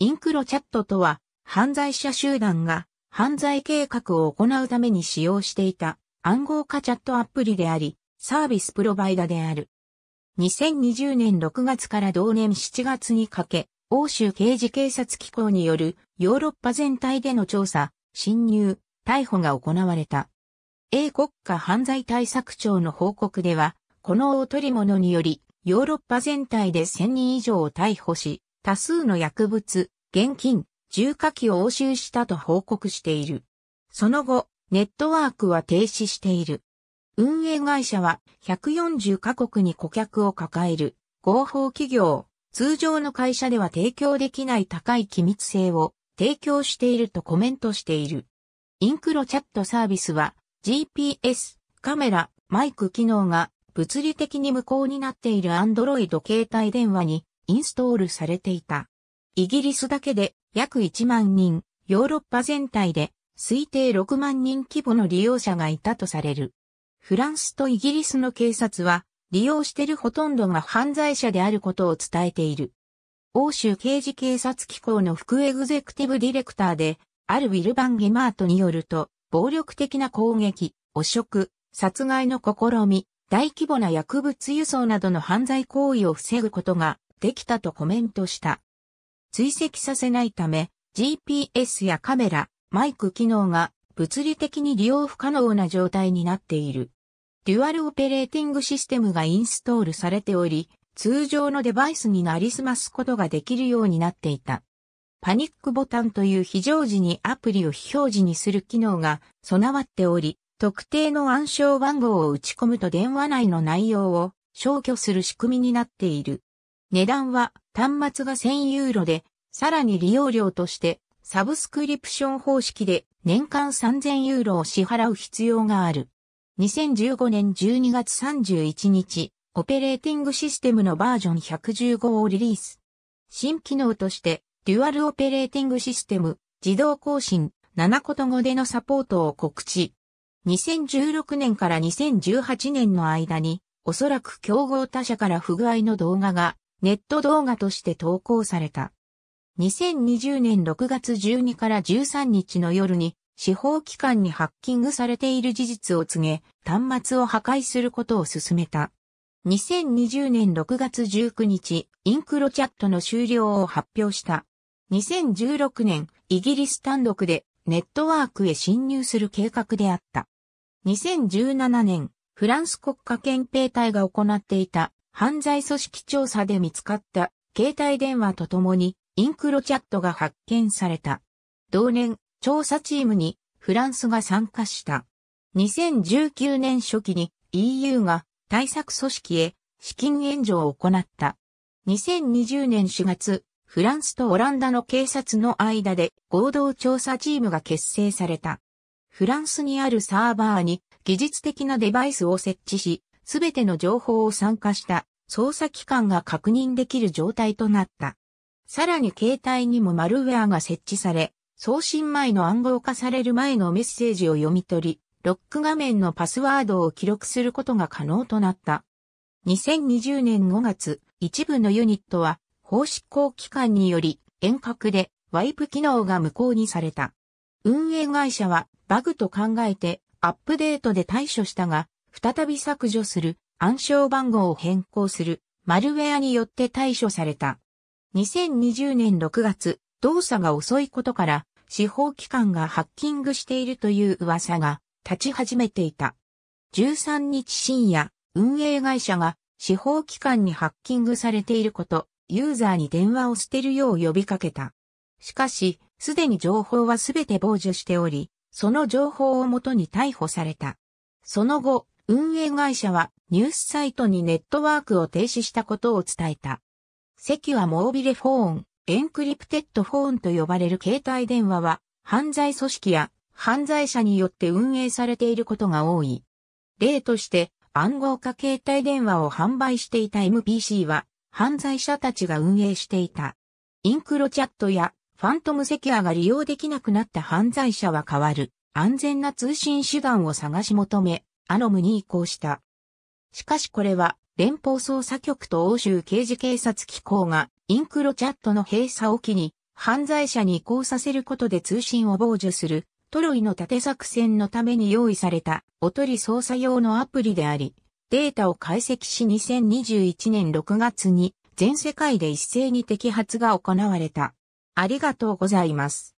インクロチャットとは、犯罪者集団が犯罪計画を行うために使用していた暗号化チャットアプリであり、サービスプロバイダである。2020年6月から同年7月にかけ、欧州刑事警察機構によるヨーロッパ全体での調査、侵入、逮捕が行われた。英国家犯罪対策庁の報告では、この大取り物により、ヨーロッパ全体で1000人以上を逮捕し、多数の薬物、現金、重火器を押収したと報告している。その後、ネットワークは停止している。運営会社は140カ国に顧客を抱える合法企業、通常の会社では提供できない高い機密性を提供しているとコメントしている。インクロチャットサービスは GPS、カメラ、マイク機能が物理的に無効になっている Android 携帯電話にインストールされていた。イギリスだけで約1万人、ヨーロッパ全体で推定6万人規模の利用者がいたとされる。フランスとイギリスの警察は利用しているほとんどが犯罪者であることを伝えている。欧州刑事警察機構の副エグゼクティブディレクターで、あるウィルバン・ゲマートによると、暴力的な攻撃、汚職、殺害の試み、大規模な薬物輸送などの犯罪行為を防ぐことができたとコメントした。追跡させないため、GPS やカメラ、マイク機能が物理的に利用不可能な状態になっている。デュアルオペレーティングシステムがインストールされており、通常のデバイスになりすますことができるようになっていた。パニックボタンという非常時にアプリを非表示にする機能が備わっており、特定の暗証番号を打ち込むと電話内の内容を消去する仕組みになっている。値段は端末が1000ユーロで、さらに利用料としてサブスクリプション方式で年間3000ユーロを支払う必要がある。2015年12月31日、オペレーティングシステムのバージョン115をリリース。新機能として、デュアルオペレーティングシステム、自動更新、7こと語でのサポートを告知。2016年から2018年の間に、おそらく競合他社から不具合の動画がネット動画として投稿された。2020年6月12から13日の夜に司法機関にハッキングされている事実を告げ、端末を破壊することを進めた。2020年6月19日、インクロチャットの終了を発表した。2016年、イギリス単独でネットワークへ侵入する計画であった。2017年、フランス国家憲兵隊が行っていた犯罪組織調査で見つかった携帯電話とともにインクロチャットが発見された。同年、調査チームにフランスが参加した。2019年初期に EU が対策組織へ資金援助を行った。2020年4月、フランスとオランダの警察の間で合同調査チームが結成された。フランスにあるサーバーに技術的なデバイスを設置し、すべての情報を参加した操作機関が確認できる状態となった。さらに携帯にもマルウェアが設置され、送信前の暗号化される前のメッセージを読み取り、ロック画面のパスワードを記録することが可能となった。2020年5月、一部のユニットは法執行機関により遠隔でワイプ機能が無効にされた。運営会社はバグと考えてアップデートで対処したが、再び削除する暗証番号を変更するマルウェアによって対処された。2020年6月、動作が遅いことから司法機関がハッキングしているという噂が立ち始めていた。13日深夜、運営会社が司法機関にハッキングされていること、ユーザーに電話を捨てるよう呼びかけた。しかし、すでに情報はすべて傍受しており、その情報をもとに逮捕された。その後、運営会社はニュースサイトにネットワークを停止したことを伝えた。セキュアモービルフォーン、エンクリプテッドフォーンと呼ばれる携帯電話は犯罪組織や犯罪者によって運営されていることが多い。例として暗号化携帯電話を販売していた MPC は犯罪者たちが運営していた。インクロチャットやファントムセキュアが利用できなくなった犯罪者は変わる安全な通信手段を探し求めアノムに移行した。しかしこれは、連邦捜査局と欧州刑事警察機構が、インクロチャットの閉鎖を機に、犯罪者に移行させることで通信を傍受する、トロイの盾作戦のために用意された、おとり捜査用のアプリであり、データを解析し2021年6月に、全世界で一斉に摘発が行われた。ありがとうございます。